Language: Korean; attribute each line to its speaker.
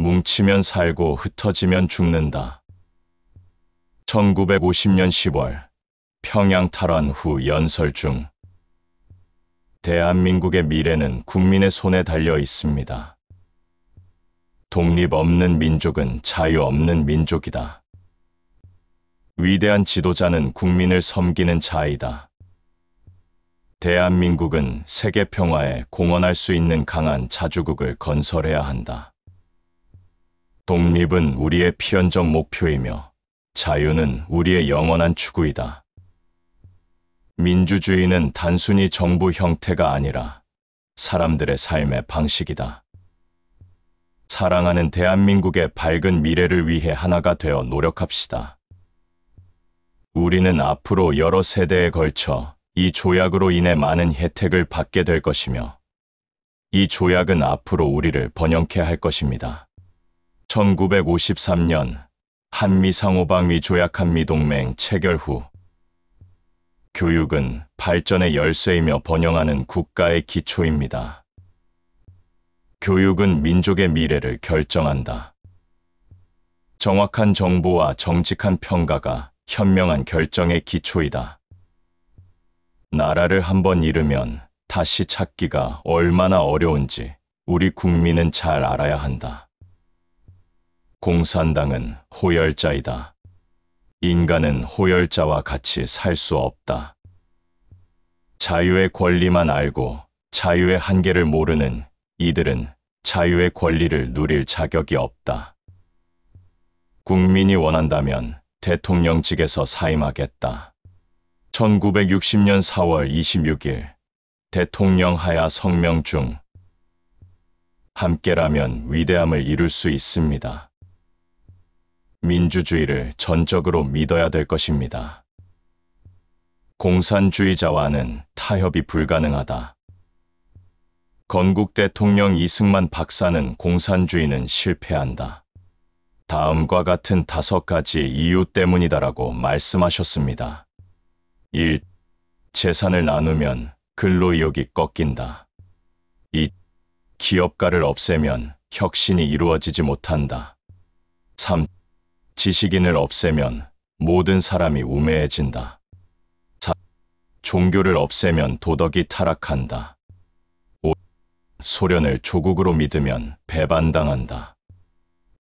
Speaker 1: 뭉치면 살고 흩어지면 죽는다. 1950년 10월 평양 탈환 후 연설 중 대한민국의 미래는 국민의 손에 달려 있습니다. 독립 없는 민족은 자유 없는 민족이다. 위대한 지도자는 국민을 섬기는 자이다. 대한민국은 세계 평화에 공헌할 수 있는 강한 자주국을 건설해야 한다. 독립은 우리의 필연적 목표이며 자유는 우리의 영원한 추구이다. 민주주의는 단순히 정부 형태가 아니라 사람들의 삶의 방식이다. 사랑하는 대한민국의 밝은 미래를 위해 하나가 되어 노력합시다. 우리는 앞으로 여러 세대에 걸쳐 이 조약으로 인해 많은 혜택을 받게 될 것이며 이 조약은 앞으로 우리를 번영케 할 것입니다. 1953년 한미 상호방위 조약 한미 동맹 체결 후 교육은 발전의 열쇠이며 번영하는 국가의 기초입니다. 교육은 민족의 미래를 결정한다. 정확한 정보와 정직한 평가가 현명한 결정의 기초이다. 나라를 한번 잃으면 다시 찾기가 얼마나 어려운지 우리 국민은 잘 알아야 한다. 공산당은 호열자이다. 인간은 호열자와 같이 살 수 없다. 자유의 권리만 알고 자유의 한계를 모르는 이들은 자유의 권리를 누릴 자격이 없다. 국민이 원한다면 대통령직에서 사임하겠다. 1960년 4월 26일 대통령 하야 성명 중 함께라면 위대함을 이룰 수 있습니다. 민주주의를 전적으로 믿어야 될 것입니다. 공산주의자와는 타협이 불가능하다. 건국 대통령 이승만 박사는 공산주의는 실패한다. 다음과 같은 다섯 가지 이유 때문이다라고 말씀하셨습니다. 1. 재산을 나누면 근로의욕이 꺾인다. 2. 기업가를 없애면 혁신이 이루어지지 못한다. 3. 지식인을 없애면 모든 사람이 우매해진다. 4. 종교를 없애면 도덕이 타락한다. 5. 소련을 조국으로 믿으면 배반당한다.